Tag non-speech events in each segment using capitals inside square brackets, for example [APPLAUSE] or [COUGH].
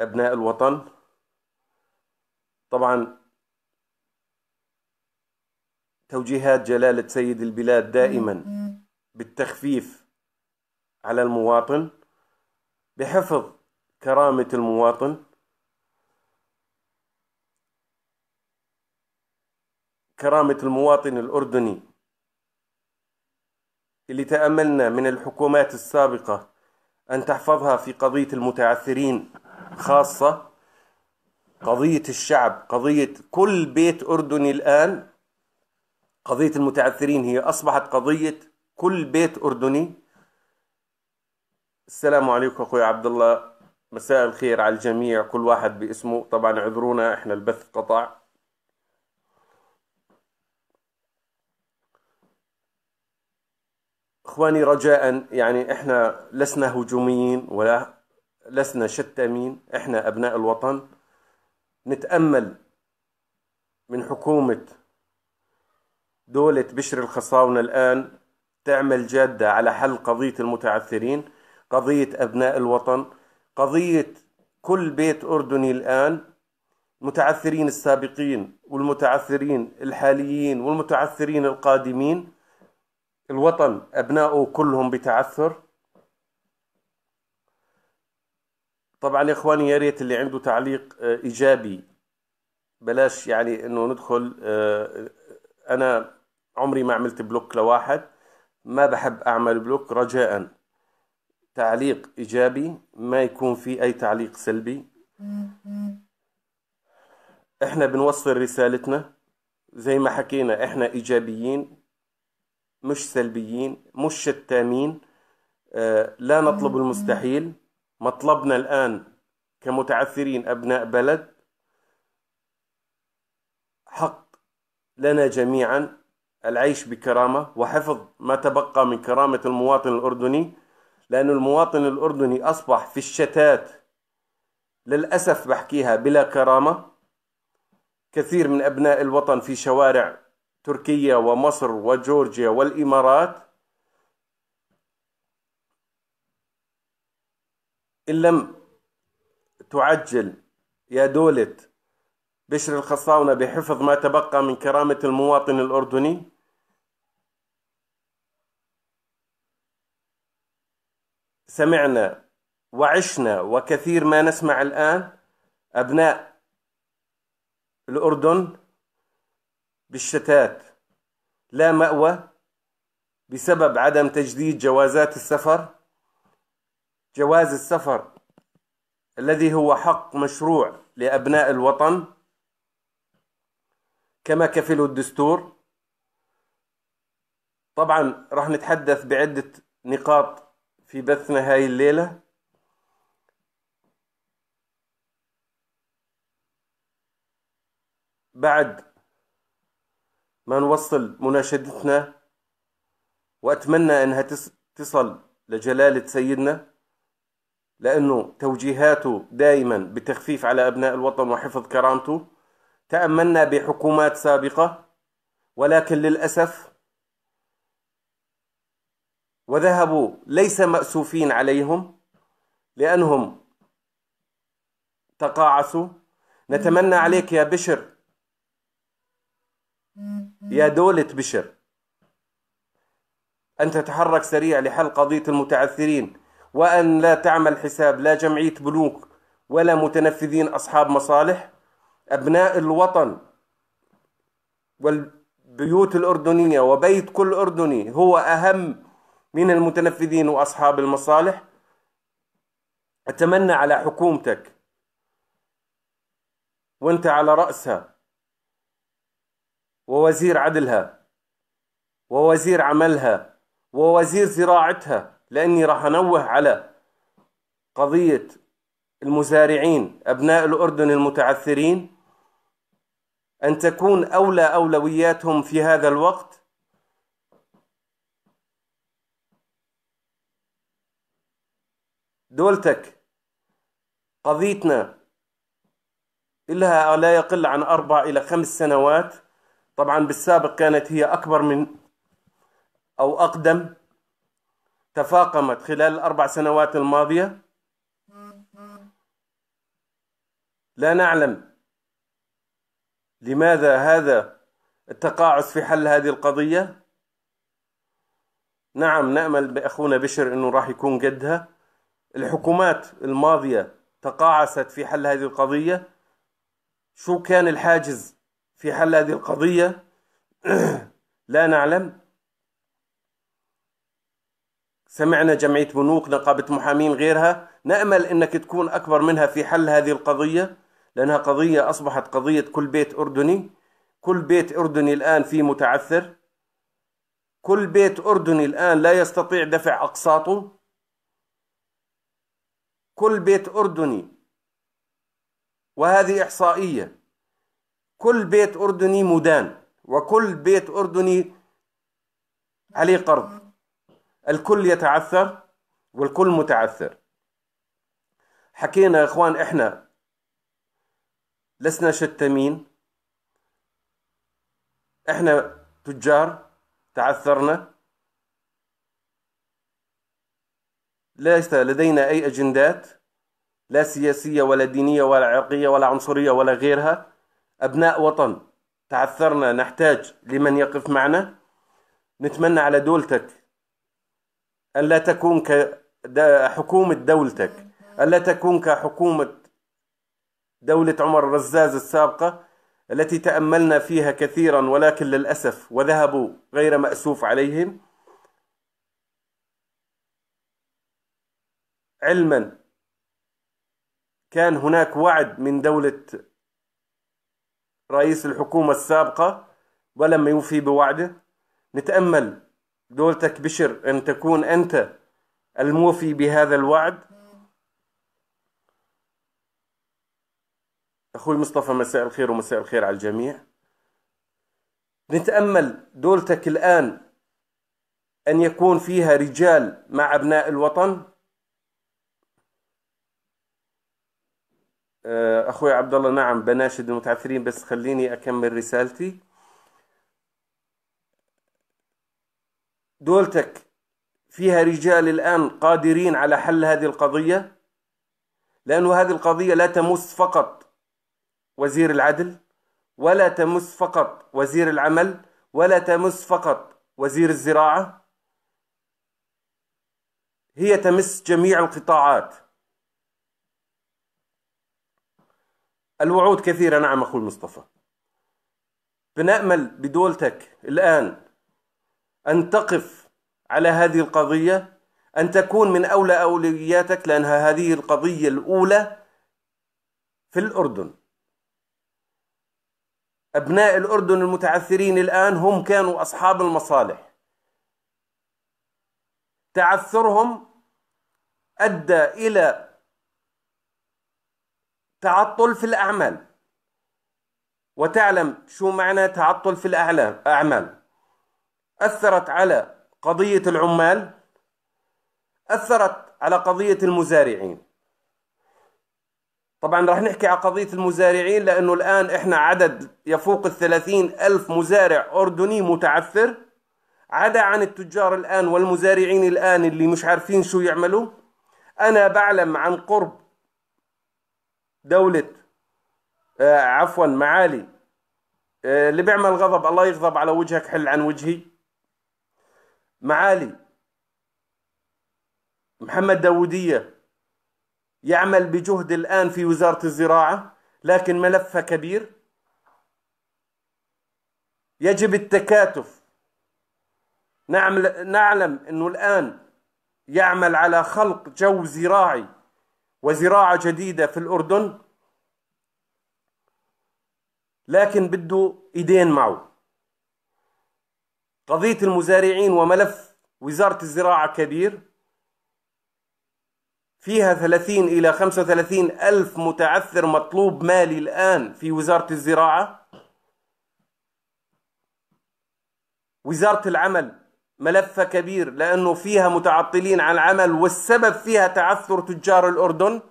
أبناء الوطن طبعا توجيهات جلالة سيد البلاد دائما بالتخفيف على المواطن بحفظ كرامة المواطن كرامة المواطن الأردني اللي تأملنا من الحكومات السابقة أن تحفظها في قضية المتعثرين خاصة قضية الشعب قضية كل بيت أردني الآن قضية المتعثرين هي أصبحت قضية كل بيت أردني السلام عليكم أخوي عبد الله مساء الخير على الجميع كل واحد باسمه طبعا عذرونا احنا البث قطع اخواني رجاء يعني احنا لسنا هجوميين ولا لسنا شتامين احنا ابناء الوطن نتامل من حكومه دولة بشر الخصاونة الآن تعمل جادة على حل قضية المتعثرين قضية أبناء الوطن قضية كل بيت أردني الآن المتعثرين السابقين والمتعثرين الحاليين والمتعثرين القادمين الوطن ابناؤه كلهم بتعثر طبعا يا اخواني يا ريت اللي عنده تعليق آه، ايجابي بلاش يعني انه ندخل آه، انا عمري ما عملت بلوك لواحد ما بحب اعمل بلوك رجاء تعليق ايجابي ما يكون في اي تعليق سلبي احنا بنوصل رسالتنا زي ما حكينا احنا ايجابيين مش سلبيين مش شتامين آه، لا نطلب المستحيل مطلبنا الآن كمتعثرين أبناء بلد حق لنا جميعا العيش بكرامة وحفظ ما تبقى من كرامة المواطن الأردني لأن المواطن الأردني أصبح في الشتات للأسف بحكيها بلا كرامة كثير من أبناء الوطن في شوارع تركيا ومصر وجورجيا والإمارات إن لم تعجل يا دولة بشر الخصاونة بحفظ ما تبقى من كرامة المواطن الأردني سمعنا وعشنا وكثير ما نسمع الآن أبناء الأردن بالشتات لا مأوى بسبب عدم تجديد جوازات السفر جواز السفر الذي هو حق مشروع لأبناء الوطن كما كفله الدستور طبعا راح نتحدث بعدة نقاط في بثنا هاي الليلة بعد ما نوصل مناشدتنا وأتمنى أنها تصل لجلالة سيدنا لأنه توجيهاته دائما بتخفيف على أبناء الوطن وحفظ كرامته تأملنا بحكومات سابقة ولكن للأسف وذهبوا ليس مأسوفين عليهم لأنهم تقاعسوا نتمنى عليك يا بشر يا دولة بشر أن تتحرك سريع لحل قضية المتعثرين وأن لا تعمل حساب لا جمعية بنوك ولا متنفذين أصحاب مصالح أبناء الوطن والبيوت الأردنية وبيت كل أردني هو أهم من المتنفذين وأصحاب المصالح أتمنى على حكومتك وأنت على رأسها ووزير عدلها ووزير عملها ووزير زراعتها لأني راح أنوه على قضية المزارعين أبناء الأردن المتعثرين أن تكون أولى أولوياتهم في هذا الوقت دولتك قضيتنا لها لا يقل عن أربع إلى خمس سنوات طبعا بالسابق كانت هي أكبر من أو أقدم تفاقمت خلال الأربع سنوات الماضية؟ لا نعلم لماذا هذا التقاعس في حل هذه القضية؟ نعم نأمل بأخونا بشر أنه راح يكون قدها الحكومات الماضية تقاعست في حل هذه القضية شو كان الحاجز في حل هذه القضية [CLEARS THROAT] لا نعلم سمعنا جمعية بنوك نقابة محامين غيرها نأمل أنك تكون أكبر منها في حل هذه القضية لأنها قضية أصبحت قضية كل بيت أردني كل بيت أردني الآن فيه متعثر كل بيت أردني الآن لا يستطيع دفع أقساطه كل بيت أردني وهذه إحصائية كل بيت أردني مدان وكل بيت أردني عليه قرض الكل يتعثر والكل متعثر حكينا يا اخوان احنا لسنا شتمين احنا تجار تعثرنا ليس لدينا اي اجندات لا سياسيه ولا دينيه ولا عرقيه ولا عنصريه ولا غيرها ابناء وطن تعثرنا نحتاج لمن يقف معنا نتمنى على دولتك ألا تكون كحكومة دولتك ألا تكون كحكومة دولة عمر الرزاز السابقة التي تأملنا فيها كثيرا ولكن للأسف وذهبوا غير مأسوف عليهم علما كان هناك وعد من دولة رئيس الحكومة السابقة ولم يوفي بوعده نتأمل دولتك بشر أن تكون أنت الموفي بهذا الوعد أخوي مصطفى مساء الخير ومساء الخير على الجميع نتأمل دولتك الآن أن يكون فيها رجال مع أبناء الوطن آه، أخوي عبد الله نعم بناشد المتعثرين بس خليني أكمل رسالتي دولتك فيها رجال الآن قادرين على حل هذه القضية لأن هذه القضية لا تمس فقط وزير العدل ولا تمس فقط وزير العمل ولا تمس فقط وزير الزراعة هي تمس جميع القطاعات الوعود كثيرة نعم أخو المصطفى بنأمل بدولتك الآن أن تقف على هذه القضية أن تكون من أولى أولوياتك لأنها هذه القضية الأولى في الأردن أبناء الأردن المتعثرين الآن هم كانوا أصحاب المصالح تعثرهم أدى إلى تعطل في الأعمال وتعلم شو معنى تعطل في الأعمال أثرت على قضية العمال أثرت على قضية المزارعين طبعا راح نحكي على قضية المزارعين لأنه الآن إحنا عدد يفوق الثلاثين ألف مزارع أردني متعثر عدا عن التجار الآن والمزارعين الآن اللي مش عارفين شو يعملوا أنا بعلم عن قرب دولة آه، عفوا معالي آه، اللي بيعمل غضب الله يغضب على وجهك حل عن وجهي معالي محمد داودية يعمل بجهد الآن في وزارة الزراعة لكن ملفها كبير يجب التكاتف نعم نعلم أنه الآن يعمل على خلق جو زراعي وزراعة جديدة في الأردن لكن بده إيدين معه قضية المزارعين وملف وزارة الزراعة كبير فيها 30 إلى 35 ألف متعثر مطلوب مالي الآن في وزارة الزراعة وزارة العمل ملفها كبير لأنه فيها متعطلين عن العمل والسبب فيها تعثر تجار الأردن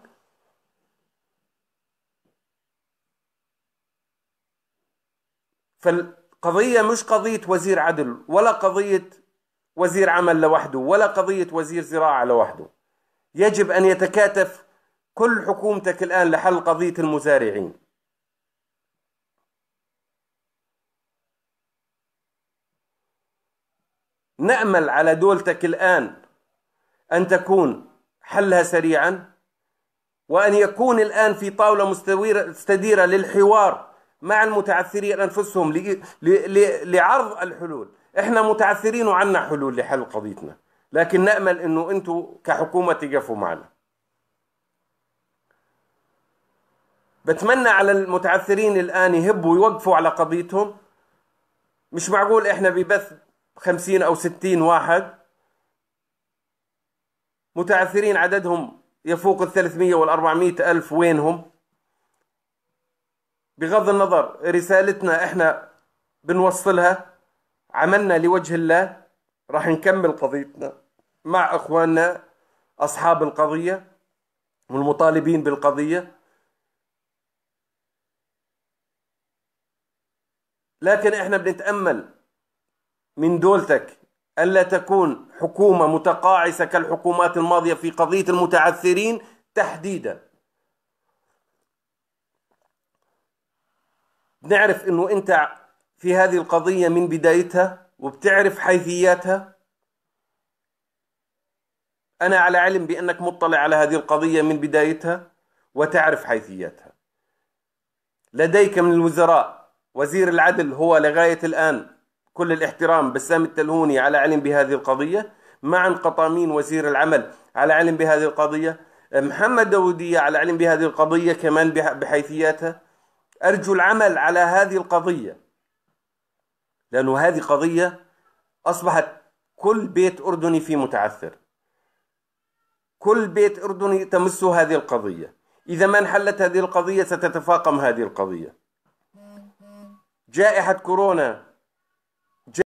فال قضية مش قضية وزير عدل ولا قضية وزير عمل لوحده ولا قضية وزير زراعة لوحده يجب أن يتكاتف كل حكومتك الآن لحل قضية المزارعين نأمل على دولتك الآن أن تكون حلها سريعا وأن يكون الآن في طاولة مستديرة للحوار مع المتعثرين أنفسهم لعرض الحلول إحنا متعثرين وعنا حلول لحل قضيتنا لكن نأمل أنه انتم كحكومة تقفوا معنا بتمنى على المتعثرين الآن يهبوا يوقفوا على قضيتهم مش معقول إحنا ببث خمسين أو ستين واحد متعثرين عددهم يفوق الثلاثمية والأربعمية ألف وينهم بغض النظر رسالتنا احنا بنوصلها عملنا لوجه الله راح نكمل قضيتنا مع اخواننا اصحاب القضيه والمطالبين بالقضيه لكن احنا بنتامل من دولتك الا تكون حكومه متقاعسه كالحكومات الماضيه في قضيه المتعثرين تحديدا بنعرف انه انت في هذه القضيه من بدايتها وبتعرف حيثياتها انا على علم بانك مطلع على هذه القضيه من بدايتها وتعرف حيثياتها لديك من الوزراء وزير العدل هو لغايه الان كل الاحترام بسام التلهوني على علم بهذه القضيه مع قطامين وزير العمل على علم بهذه القضيه محمد داودية على علم بهذه القضية كمان بحيثياتها أرجو العمل على هذه القضية لأنه هذه قضية أصبحت كل بيت أردني فيه متعثر كل بيت أردني تمسه هذه القضية إذا ما انحلت هذه القضية ستتفاقم هذه القضية جائحة كورونا